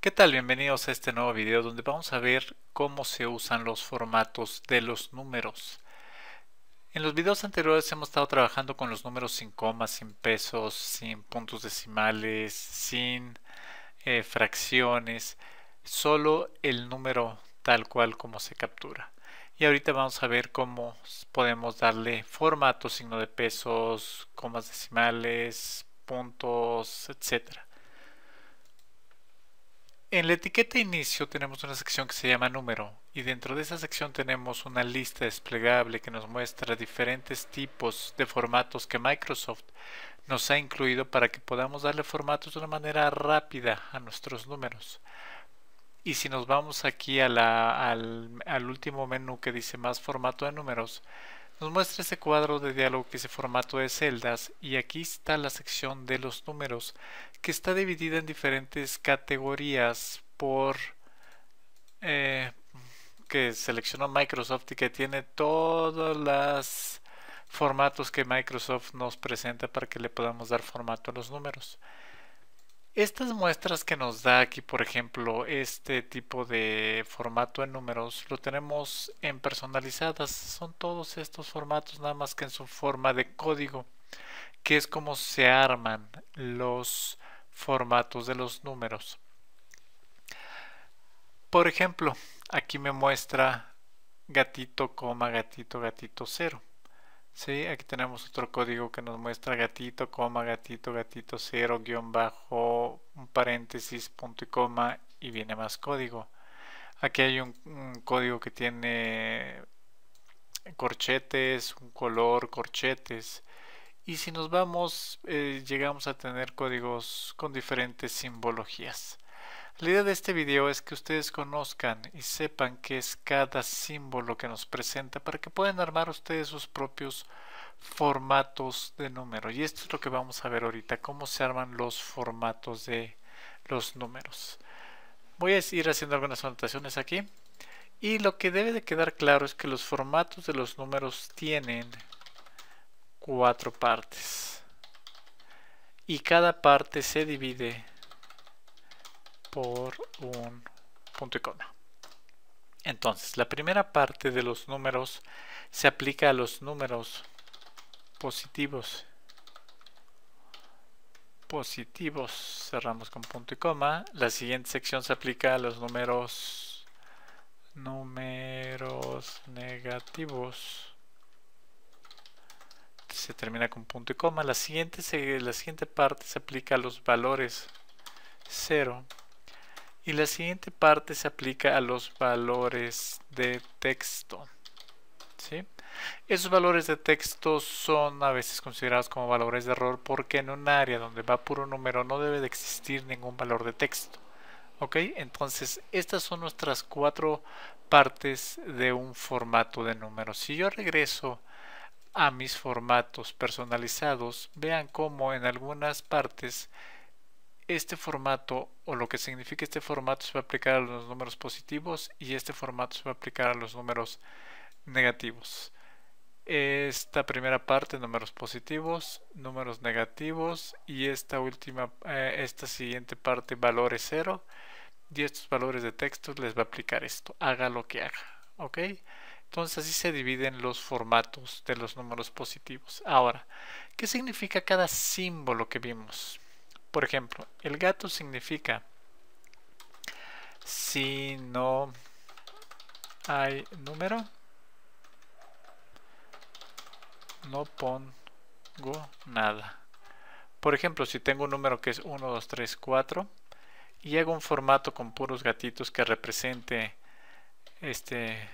¿Qué tal? Bienvenidos a este nuevo video donde vamos a ver cómo se usan los formatos de los números. En los videos anteriores hemos estado trabajando con los números sin comas, sin pesos, sin puntos decimales, sin eh, fracciones, solo el número tal cual como se captura. Y ahorita vamos a ver cómo podemos darle formato, signo de pesos, comas decimales, puntos, etcétera. En la etiqueta inicio tenemos una sección que se llama número y dentro de esa sección tenemos una lista desplegable que nos muestra diferentes tipos de formatos que Microsoft nos ha incluido para que podamos darle formatos de una manera rápida a nuestros números. Y si nos vamos aquí al, al último menú que dice más formato de números, nos muestra ese cuadro de diálogo que dice formato de celdas y aquí está la sección de los números que está dividida en diferentes categorías por eh, que seleccionó Microsoft y que tiene todos los formatos que Microsoft nos presenta para que le podamos dar formato a los números. Estas muestras que nos da aquí, por ejemplo, este tipo de formato en números, lo tenemos en personalizadas. Son todos estos formatos, nada más que en su forma de código, que es como se arman los formatos de los números. Por ejemplo, aquí me muestra gatito, coma, gatito, gatito cero ¿Sí? Aquí tenemos otro código que nos muestra gatito, coma, gatito, gatito cero guión bajo, un paréntesis, punto y coma y viene más código. Aquí hay un código que tiene corchetes, un color, corchetes y si nos vamos eh, llegamos a tener códigos con diferentes simbologías. La idea de este video es que ustedes conozcan y sepan qué es cada símbolo que nos presenta para que puedan armar ustedes sus propios formatos de número. Y esto es lo que vamos a ver ahorita, cómo se arman los formatos de los números. Voy a ir haciendo algunas anotaciones aquí. Y lo que debe de quedar claro es que los formatos de los números tienen cuatro partes y cada parte se divide por un punto y coma. Entonces, la primera parte de los números se aplica a los números positivos. Positivos, cerramos con punto y coma. La siguiente sección se aplica a los números números negativos se termina con punto y coma. La siguiente, la siguiente parte se aplica a los valores 0 y la siguiente parte se aplica a los valores de texto. Esos valores de texto son a veces considerados como valores de error porque en un área donde va puro número no debe de existir ningún valor de texto. ¿Ok? Entonces, estas son nuestras cuatro partes de un formato de número. Si yo regreso a mis formatos personalizados, vean cómo en algunas partes este formato o lo que significa este formato se va a aplicar a los números positivos y este formato se va a aplicar a los números negativos. Esta primera parte, números positivos, números negativos y esta última, eh, esta siguiente parte, valores cero y estos valores de texto les va a aplicar esto, haga lo que haga, ¿ok? Entonces así se dividen los formatos de los números positivos. Ahora, ¿qué significa cada símbolo que vimos? Por ejemplo, el gato significa si no hay número, no pongo nada. Por ejemplo, si tengo un número que es 1, 2, 3, 4 y hago un formato con puros gatitos que represente este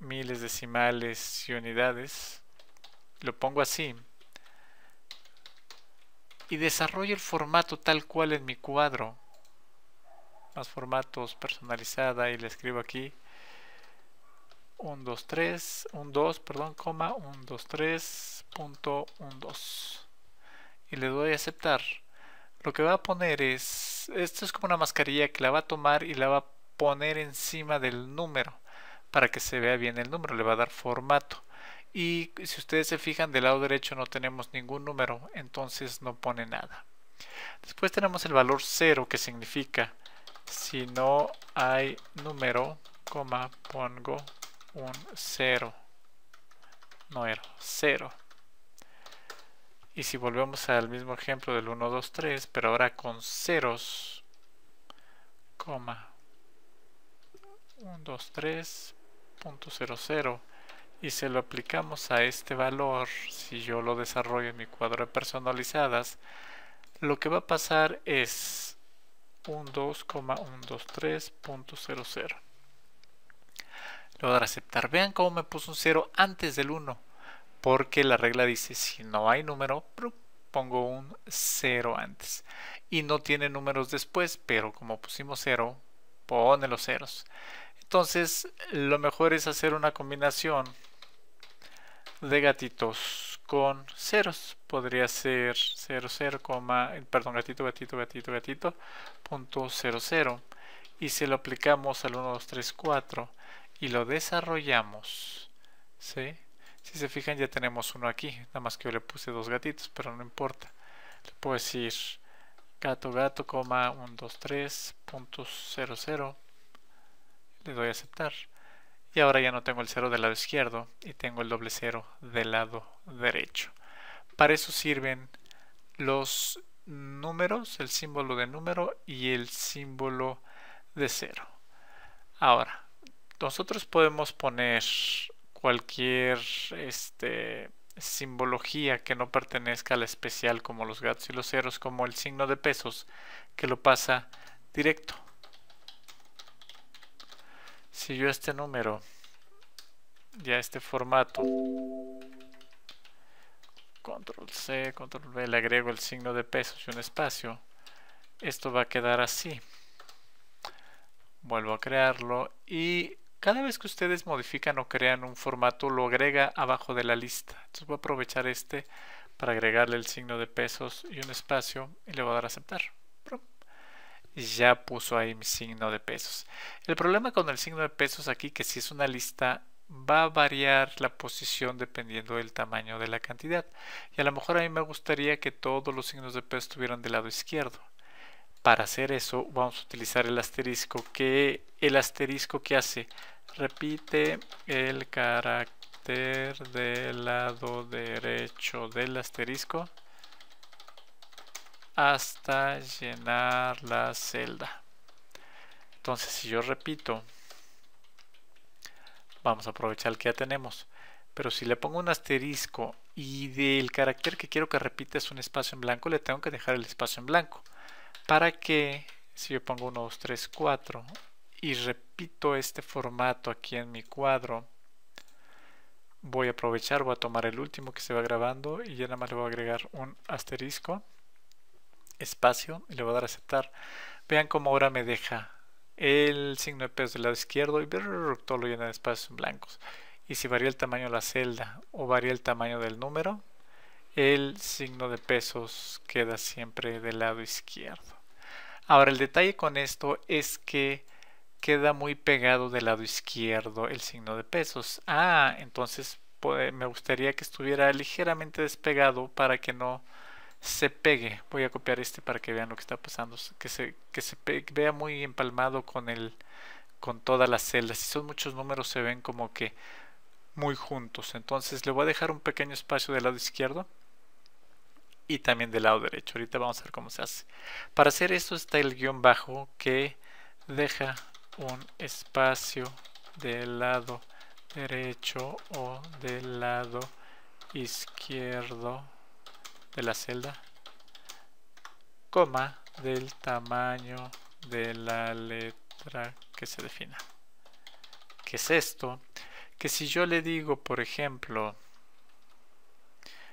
miles decimales y unidades, lo pongo así, y desarrollo el formato tal cual en mi cuadro, más formatos personalizada y le escribo aquí 1, 2, 3, 2, perdón, coma, 1, 3, punto, 1, 2. Y le doy a aceptar. Lo que va a poner es, esto es como una mascarilla que la va a tomar y la va a poner encima del número para que se vea bien el número, le va a dar formato. Y si ustedes se fijan del lado derecho no tenemos ningún número, entonces no pone nada. Después tenemos el valor 0 que significa si no hay número, coma, pongo un 0. No era 0. Y si volvemos al mismo ejemplo del 1, 2, 3, pero ahora con ceros, coma, 1, 2, 3, .00 y se lo aplicamos a este valor, si yo lo desarrollo en mi cuadro de personalizadas, lo que va a pasar es un 2,123.00. lo voy a dar a aceptar. Vean cómo me puso un 0 antes del 1, porque la regla dice si no hay número, pongo un 0 antes. Y no tiene números después, pero como pusimos 0, pone los ceros. Entonces, lo mejor es hacer una combinación de gatitos con ceros. Podría ser 0, perdón, gatito, gatito, gatito, gatito, punto cero, Y si lo aplicamos al 1, 2, 3, 4 y lo desarrollamos, ¿sí? Si se fijan ya tenemos uno aquí, nada más que yo le puse dos gatitos, pero no importa. Le puedo decir gato, gato, coma, 1, 2, 3, punto le doy a aceptar. Y ahora ya no tengo el cero del lado izquierdo y tengo el doble cero del lado derecho. Para eso sirven los números, el símbolo de número y el símbolo de cero Ahora, nosotros podemos poner cualquier este, simbología que no pertenezca al especial como los gatos y los ceros como el signo de pesos que lo pasa directo si yo este número y este formato control C, control V, le agrego el signo de pesos y un espacio esto va a quedar así vuelvo a crearlo y cada vez que ustedes modifican o crean un formato lo agrega abajo de la lista entonces voy a aprovechar este para agregarle el signo de pesos y un espacio y le voy a dar a aceptar ya puso ahí mi signo de pesos. El problema con el signo de pesos aquí que si es una lista va a variar la posición dependiendo del tamaño de la cantidad. Y a lo mejor a mí me gustaría que todos los signos de pesos estuvieran del lado izquierdo. Para hacer eso vamos a utilizar el asterisco que el asterisco que hace repite el carácter del lado derecho del asterisco hasta llenar la celda. Entonces, si yo repito, vamos a aprovechar el que ya tenemos. Pero si le pongo un asterisco y del carácter que quiero que repita es un espacio en blanco, le tengo que dejar el espacio en blanco. Para que, si yo pongo 1, 2, 3, 4 y repito este formato aquí en mi cuadro, voy a aprovechar, voy a tomar el último que se va grabando y ya nada más le voy a agregar un asterisco espacio y le voy a dar a aceptar. Vean cómo ahora me deja el signo de pesos del lado izquierdo y todo lo llena de espacios blancos. Y si varía el tamaño de la celda o varía el tamaño del número, el signo de pesos queda siempre del lado izquierdo. Ahora el detalle con esto es que queda muy pegado del lado izquierdo el signo de pesos. Ah, entonces me gustaría que estuviera ligeramente despegado para que no se pegue. Voy a copiar este para que vean lo que está pasando. Que se, que se vea muy empalmado con el con todas las celdas. Si son muchos números se ven como que muy juntos. Entonces le voy a dejar un pequeño espacio del lado izquierdo y también del lado derecho. Ahorita vamos a ver cómo se hace. Para hacer esto está el guión bajo que deja un espacio del lado derecho o del lado izquierdo de la celda, coma del tamaño de la letra que se defina. ¿Qué es esto? Que si yo le digo, por ejemplo,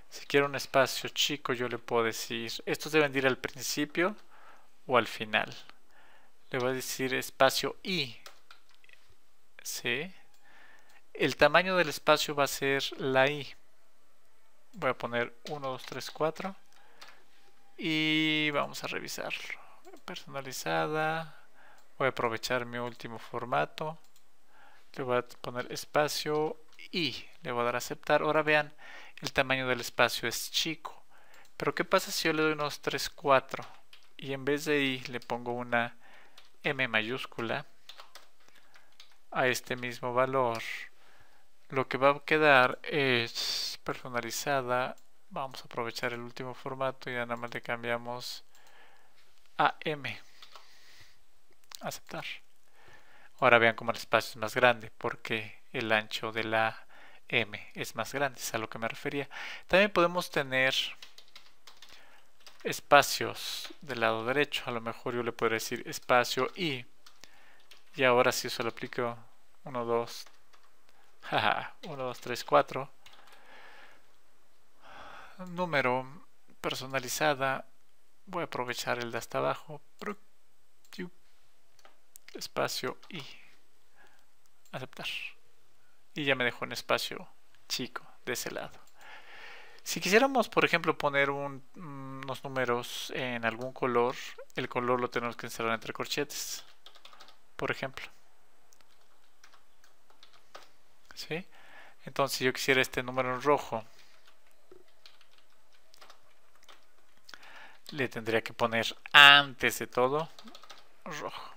si quiero un espacio chico, yo le puedo decir, estos deben ir al principio o al final. Le voy a decir espacio I. ¿Sí? El tamaño del espacio va a ser la I voy a poner 1, 2, 3, 4 y vamos a revisarlo personalizada voy a aprovechar mi último formato le voy a poner espacio y le voy a dar a aceptar ahora vean el tamaño del espacio es chico pero qué pasa si yo le doy unos 3, 4 y en vez de y le pongo una m mayúscula a este mismo valor lo que va a quedar es personalizada vamos a aprovechar el último formato y ya nada más le cambiamos a M aceptar ahora vean como el espacio es más grande porque el ancho de la M es más grande es a lo que me refería también podemos tener espacios del lado derecho a lo mejor yo le podría decir espacio y y ahora si eso lo aplico 1, 2 1, 2, 3, 4 número personalizada voy a aprovechar el de hasta abajo espacio y aceptar y ya me dejó un espacio chico de ese lado si quisiéramos por ejemplo poner mm, unos números en algún color el color lo tenemos que encerrar entre corchetes por ejemplo entonces yo quisiera este número en rojo le tendría que poner antes de todo rojo.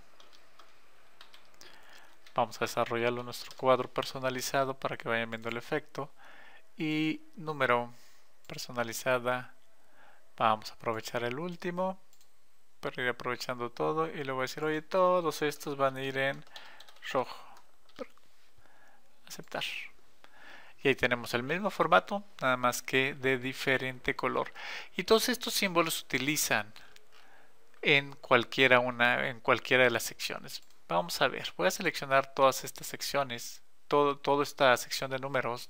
Vamos a desarrollarlo en nuestro cuadro personalizado para que vayan viendo el efecto. Y número personalizada. Vamos a aprovechar el último. Para ir aprovechando todo. Y le voy a decir, oye, todos estos van a ir en rojo. Aceptar. Y ahí tenemos el mismo formato, nada más que de diferente color. Y todos estos símbolos se utilizan en cualquiera, una, en cualquiera de las secciones. Vamos a ver, voy a seleccionar todas estas secciones, toda esta sección de números,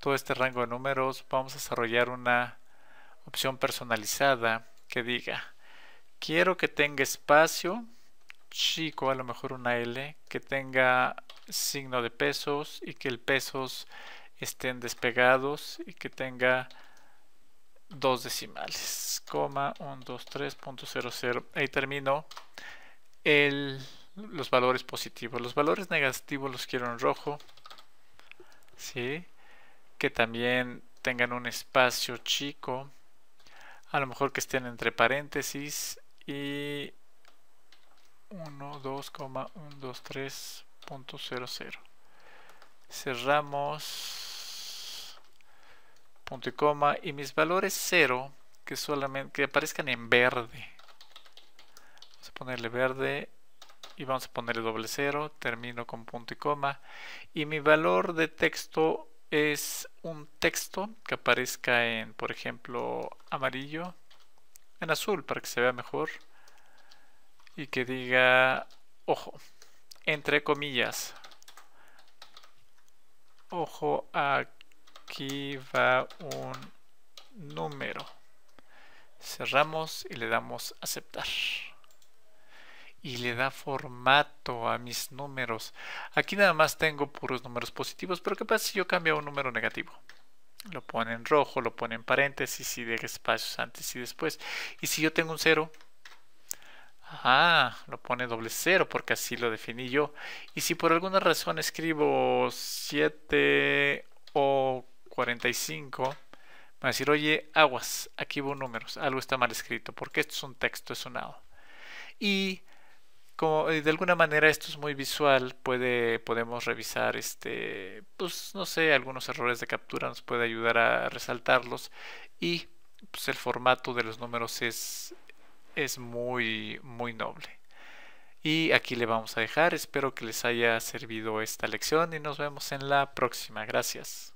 todo este rango de números. Vamos a desarrollar una opción personalizada que diga, quiero que tenga espacio chico, a lo mejor una L, que tenga signo de pesos y que el pesos estén despegados y que tenga dos decimales, coma 0, Ahí termino los valores positivos. Los valores negativos los quiero en rojo. Que también tengan un espacio chico. A lo mejor que estén entre paréntesis y 1, 2, 1, 2, 3, punto, 0, 0. Cerramos punto y coma y mis valores cero que solamente que aparezcan en verde vamos a ponerle verde y vamos a ponerle doble cero termino con punto y coma y mi valor de texto es un texto que aparezca en por ejemplo amarillo en azul para que se vea mejor y que diga ojo entre comillas ojo a aquí va un número. Cerramos y le damos aceptar. Y le da formato a mis números. Aquí nada más tengo puros números positivos, pero ¿qué pasa si yo cambio a un número negativo? Lo pone en rojo, lo pone en paréntesis y deja espacios antes y después. Y si yo tengo un cero, Ah, lo pone doble cero porque así lo definí yo. Y si por alguna razón escribo 7 o 45, va a decir, oye, aguas, aquí hubo números, algo está mal escrito, porque esto es un texto, es un Y como de alguna manera esto es muy visual, puede, podemos revisar este, pues no sé, algunos errores de captura nos puede ayudar a resaltarlos y pues el formato de los números es, es muy, muy noble. Y aquí le vamos a dejar, espero que les haya servido esta lección y nos vemos en la próxima. Gracias.